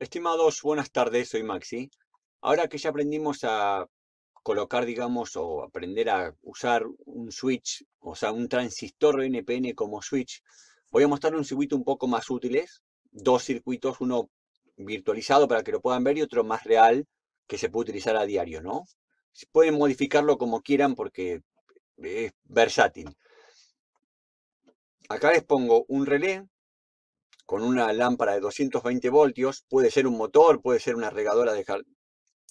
Estimados, buenas tardes, soy Maxi. Ahora que ya aprendimos a colocar, digamos, o aprender a usar un switch, o sea, un transistor NPN como switch, voy a mostrar un circuito un poco más útil. dos circuitos, uno virtualizado para que lo puedan ver y otro más real que se puede utilizar a diario, ¿no? Pueden modificarlo como quieran porque es versátil. Acá les pongo un relé con una lámpara de 220 voltios, puede ser un motor, puede ser una regadora de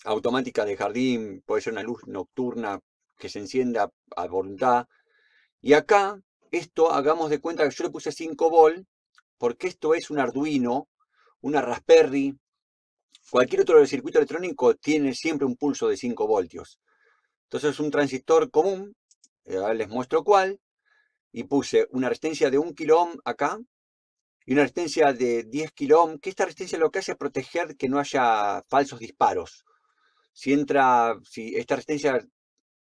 automática de jardín, puede ser una luz nocturna que se encienda a voluntad. Y acá, esto, hagamos de cuenta que yo le puse 5 volt, porque esto es un Arduino, una Raspberry, cualquier otro circuito electrónico tiene siempre un pulso de 5 voltios. Entonces un transistor común, eh, les muestro cuál, y puse una resistencia de 1 kilo acá, y una resistencia de 10 kΩ que esta resistencia lo que hace es proteger que no haya falsos disparos. Si entra, si esta resistencia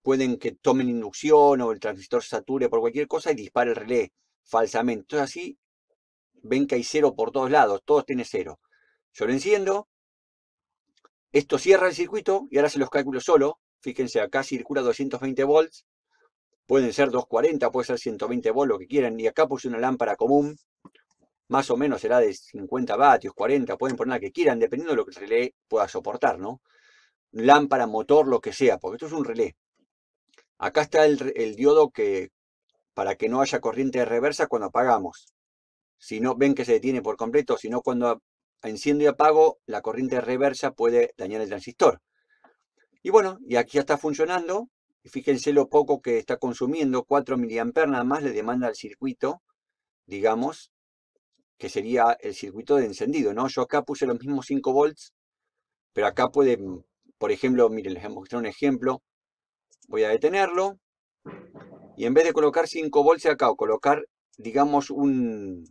pueden que tomen inducción o el transistor sature por cualquier cosa y dispare el relé falsamente. Entonces así ven que hay cero por todos lados, todos tiene cero. Yo lo enciendo, esto cierra el circuito y ahora se los cálculos solo. Fíjense, acá circula 220 volts, pueden ser 240, puede ser 120 volts, lo que quieran. Y acá puse una lámpara común más o menos será de 50 vatios, 40, pueden poner la que quieran, dependiendo de lo que el relé pueda soportar, ¿no? Lámpara, motor, lo que sea, porque esto es un relé. Acá está el, diodo que, para que no haya corriente de reversa cuando apagamos. Si no ven que se detiene por completo, sino cuando enciendo y apago, la corriente de reversa puede dañar el transistor. Y bueno, y aquí ya está funcionando. Y fíjense lo poco que está consumiendo, 4 mA nada más le demanda al circuito, digamos, que sería el circuito de encendido, ¿no? Yo acá puse los mismos 5 volts, pero acá puede, mm, por ejemplo, miren, les voy a mostrar un ejemplo. Voy a detenerlo y en vez de colocar 5 volts acá o colocar, digamos, un...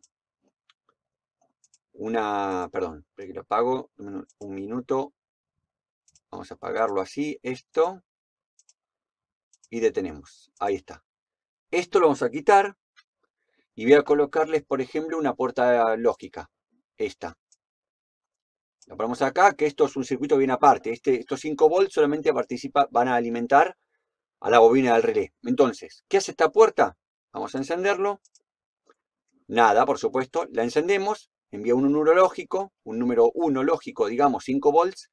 Una... Perdón, lo apago un minuto. Vamos a apagarlo así, esto. Y detenemos. Ahí está. Esto lo vamos a quitar y voy a colocarles, por ejemplo, una puerta lógica, esta. La ponemos acá, que esto es un circuito bien aparte. Este, estos 5 volts solamente participa, van a alimentar a la bobina del relé. Entonces, ¿qué hace esta puerta? Vamos a encenderlo. Nada, por supuesto. La encendemos, envía un número lógico, un número 1 lógico, digamos 5 volts,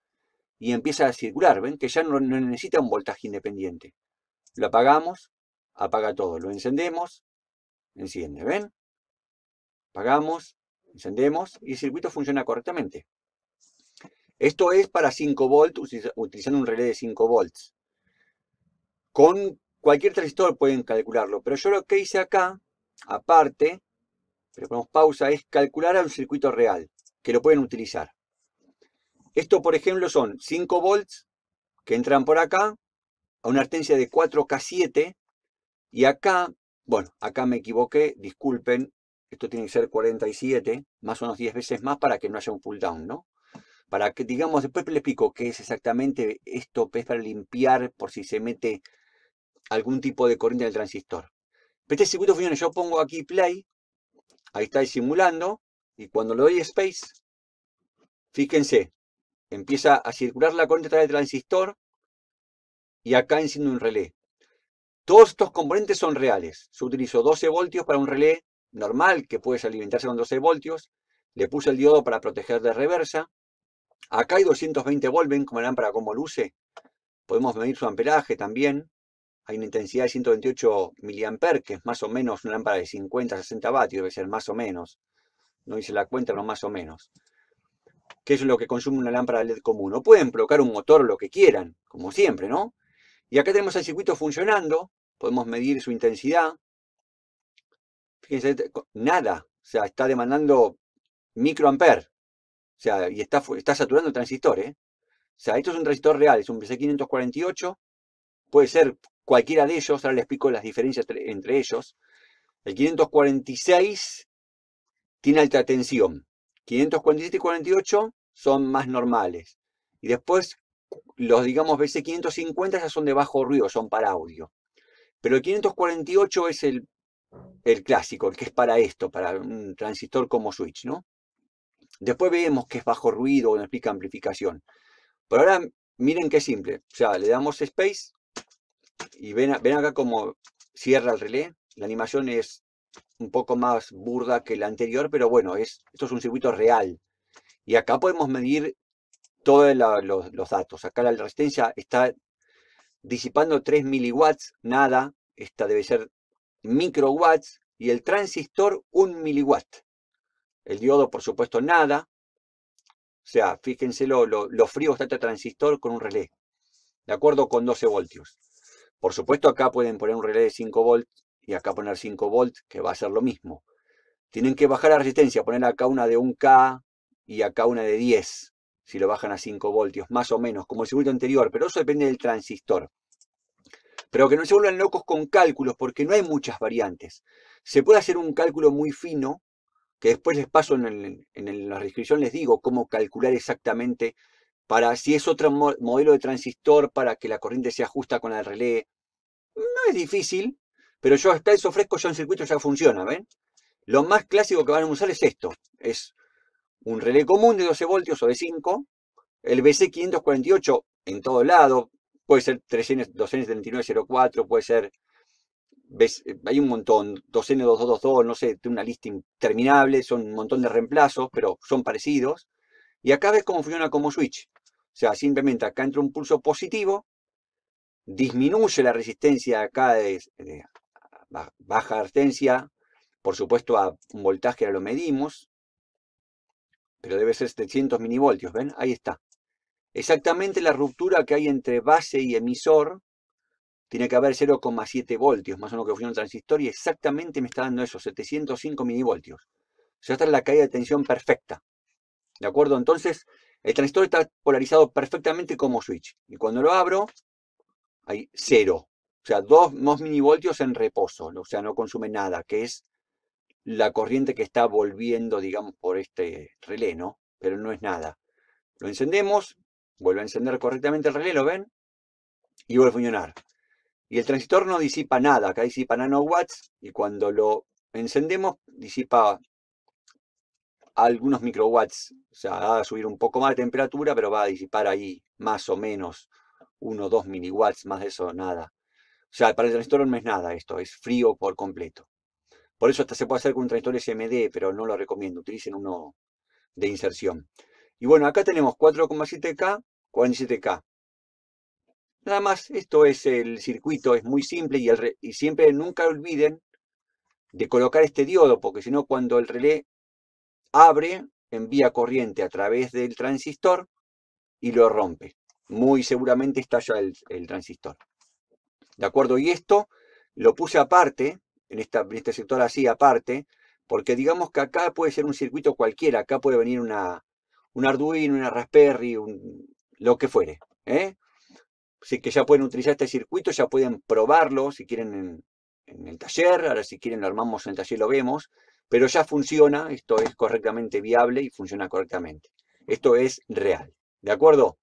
y empieza a circular. ¿Ven? Que ya no necesita un voltaje independiente. Lo apagamos, apaga todo. Lo encendemos, enciende, ¿ven? Apagamos, encendemos y el circuito funciona correctamente. Esto es para 5 volts, utilizando un relé de 5 volts. Con cualquier transistor pueden calcularlo, pero yo lo que hice acá, aparte, pero ponemos pausa, es calcular a un circuito real, que lo pueden utilizar. Esto, por ejemplo, son 5 volts que entran por acá, a una artencia de 4K7, y acá bueno, acá me equivoqué, disculpen, esto tiene que ser 47, más o menos 10 veces más para que no haya un pull down, ¿no? Para que, digamos, después les explico qué es exactamente esto, es para limpiar por si se mete algún tipo de corriente en el transistor. Este circuito funciona, yo pongo aquí play, ahí está simulando, y cuando le doy space, fíjense, empieza a circular la corriente a través del transistor, y acá enciendo un relé. Todos estos componentes son reales. Se utilizó 12 voltios para un relé normal que puede alimentarse con 12 voltios. Le puse el diodo para proteger de reversa. Acá hay 220 voltios, ven como lámpara como luce. Podemos medir su amperaje también. Hay una intensidad de 128 mA, que es más o menos una lámpara de 50, 60 vatios, debe ser más o menos. No hice la cuenta, pero más o menos. ¿Qué es lo que consume una lámpara LED común. pueden colocar un motor, lo que quieran, como siempre, ¿no? Y acá tenemos el circuito funcionando podemos medir su intensidad. Fíjense, nada, o sea, está demandando microamper, o sea, y está, está saturando el transistor, ¿eh? O sea, esto es un transistor real, es un BC548, puede ser cualquiera de ellos, ahora les explico las diferencias entre, ellos. El 546 tiene alta tensión, 547 y 48 son más normales, y después los, digamos, BC550 ya son de bajo ruido, son para audio. Pero el 548 es el, clásico, el que es para esto, para un transistor como switch, ¿no? Después vemos que es bajo ruido, no explica amplificación. Pero ahora miren qué simple. O sea, le damos space y ven, ven acá como cierra el relé. La animación es un poco más burda que la anterior, pero bueno, es, esto es un circuito real. Y acá podemos medir todos los, los datos. Acá la resistencia está disipando 3 miliwatts, nada, esta debe ser microwatts, y el transistor 1 miliwatt. El diodo, por supuesto, nada. O sea, fíjense lo, lo frío está este transistor con un relé, de acuerdo con 12 voltios. Por supuesto, acá pueden poner un relé de 5 volts y acá poner 5 volts, que va a ser lo mismo. Tienen que bajar la resistencia, poner acá una de 1K y acá una de 10 si lo bajan a 5 voltios, más o menos, como el circuito anterior, pero eso depende del transistor. Pero que no se vuelvan locos con cálculos, porque no hay muchas variantes. Se puede hacer un cálculo muy fino, que después les paso en, la descripción, les digo cómo calcular exactamente para si es otro modelo de transistor, para que la corriente se ajusta con el relé. No es difícil, pero yo hasta eso ofrezco ya en circuito, ya funciona, ¿ven? Lo más clásico que van a usar es esto, es un relé común de 12 voltios o de 5, el BC548 en todo lado, puede ser 2 2N7904, puede ser, hay un montón, 2N2222, no sé, una lista interminable, son un montón de reemplazos, pero son parecidos. Y acá ves cómo funciona como switch. O sea, simplemente acá entra un pulso positivo, disminuye la resistencia acá de, de baja resistencia, por supuesto a un voltaje ya lo medimos, pero debe ser 700 minivoltios ¿ven? Ahí está. Exactamente la ruptura que hay entre base y emisor tiene que haber 0,7 voltios, más o menos que funciona el transistor, y exactamente me está dando eso, 705 minivoltios O sea, esta es la caída de tensión perfecta. ¿De acuerdo? Entonces, el transistor está polarizado perfectamente como switch. Y cuando lo abro, hay cero. O sea, dos, minivoltios en reposo, o sea, no consume nada, que es la corriente que está volviendo, digamos, por este relé, ¿no? Pero no es nada. Lo encendemos, vuelve a encender correctamente el relé, ¿lo ven? Y vuelve a funcionar. Y el transistor no disipa nada, acá disipa nanowatts, y cuando lo encendemos disipa algunos microwatts, o sea, va a subir un poco más de temperatura, pero va a disipar ahí más o menos 1 o 2 miliwatts, más de eso, nada. O sea, para el transistor no es nada esto, es frío por completo. Por eso hasta se puede hacer con un transistor SMD, pero no lo recomiendo. Utilicen uno de inserción. Y bueno, acá tenemos 4,7K, 47K. Nada más, esto es el circuito, es muy simple y, y siempre nunca olviden de colocar este diodo, porque si no cuando el relé abre, envía corriente a través del transistor y lo rompe. Muy seguramente estalla el transistor. ¿De acuerdo? Y esto lo puse aparte en este sector así aparte, porque digamos que acá puede ser un circuito cualquiera, acá puede venir una, un Arduino, una Raspberry, lo que fuere. ¿eh? Así que ya pueden utilizar este circuito, ya pueden probarlo si quieren en, en, el taller, ahora si quieren lo armamos en el taller lo vemos, pero ya funciona, esto es correctamente viable y funciona correctamente. Esto es real, ¿de acuerdo?